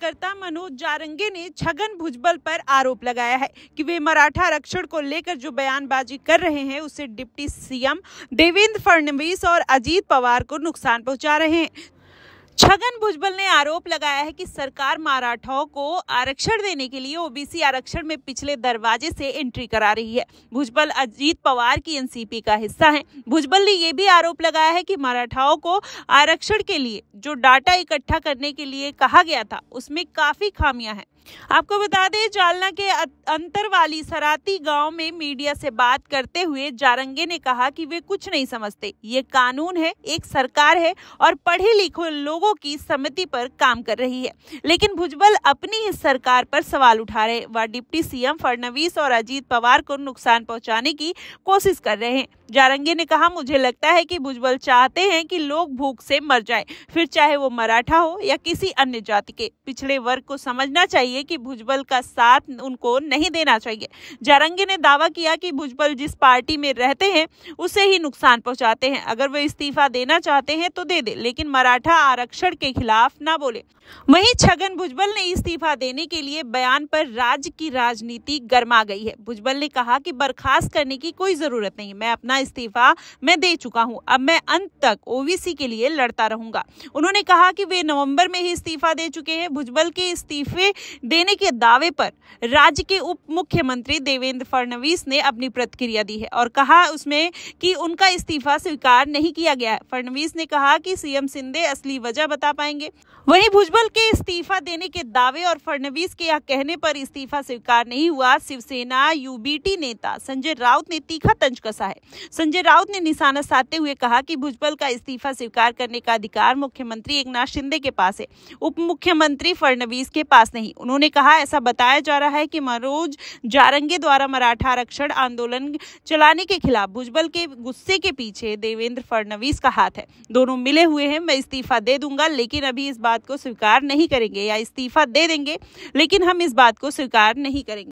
कार्यकर्ता मनोज जारंगे ने छगन भुजबल पर आरोप लगाया है कि वे मराठा आरक्षण को लेकर जो बयानबाजी कर रहे हैं उसे डिप्टी सीएम देवेंद्र फडणवीस और अजीत पवार को नुकसान पहुंचा रहे हैं छगन भुजबल ने आरोप लगाया है कि सरकार मराठाओं को आरक्षण देने के लिए ओबीसी आरक्षण में पिछले दरवाजे से एंट्री करा रही है भुजबल अजीत पवार की एनसीपी का हिस्सा है भुजबल ने यह भी आरोप लगाया है कि मराठाओं को आरक्षण के लिए जो डाटा इकट्ठा करने के लिए कहा गया था उसमें काफी खामियां हैं आपको बता दें जालना के अंतरवाली सराती गांव में मीडिया से बात करते हुए जारंगे ने कहा कि वे कुछ नहीं समझते ये कानून है एक सरकार है और पढ़े लिखे लोगों की समिति पर काम कर रही है लेकिन भुजबल अपनी ही सरकार पर सवाल उठा रहे व डिप्टी सीएम फडनवीस और अजीत पवार को नुकसान पहुंचाने की कोशिश कर रहे हैं जारंगे ने कहा मुझे लगता है कि भुजबल चाहते हैं कि लोग भूख से मर जाए फिर चाहे वो मराठा हो या किसी अन्य जाति के पिछड़े वर्ग को समझना चाहिए चाहिए कि भुजबल का साथ उनको नहीं देना चाहिए जारंगी ने दावा किया कि भुजबल जिस पार्टी में रहते हैं उसे ही नुकसान पहुंचाते हैं अगर वे इस्तीफा देना चाहते हैं तो दे दे लेकिन मराठा आरक्षण के खिलाफ ना बोले वहीं छगन भुजबल ने इस्तीफा देने के लिए बयान पर राज्य की राजनीति गर्मा गई है भुजबल ने कहा कि बर्खास्त करने की कोई जरूरत नहीं मैं अपना इस्तीफा मैं दे चुका हूं अब मैं अंत तक ओबीसी के लिए लड़ता रहूंगा उन्होंने कहा कि वे नवंबर में ही इस्तीफा दे चुके हैं भुजबल के इस्तीफे देने के दावे पर राज्य के उप मुख्यमंत्री देवेंद्र फडणवीस ने अपनी प्रतिक्रिया दी है और कहा उसमें कि उनका इस्तीफा स्वीकार नहीं किया गया है फडणवीस ने कहा कि सीएम सिंधे असली वजह बता पाएंगे वहीं भुजबल के इस्तीफा देने के दावे और फडणवीस के यह कहने पर इस्तीफा स्वीकार नहीं हुआ शिवसेना यूबीटी नेता संजय राउत ने तीखा तंज कसा है संजय राउत ने निशाना साधते हुए कहा कि भुजबल का इस्तीफा स्वीकार करने का अधिकार मुख्यमंत्री एक शिंदे के पास है उप मुख्यमंत्री फडणवीस के पास नहीं उन्होंने कहा ऐसा बताया जा रहा है कि मनोज जारंगे द्वारा मराठा आरक्षण आंदोलन चलाने के खिलाफ भुजबल के गुस्से के पीछे देवेंद्र फडणवीस का हाथ है दोनों मिले हुए हैं मैं इस्तीफा दे दूंगा लेकिन अभी इस बात को स्वीकार नहीं करेंगे या इस्तीफा दे देंगे लेकिन हम इस बात को स्वीकार नहीं करेंगे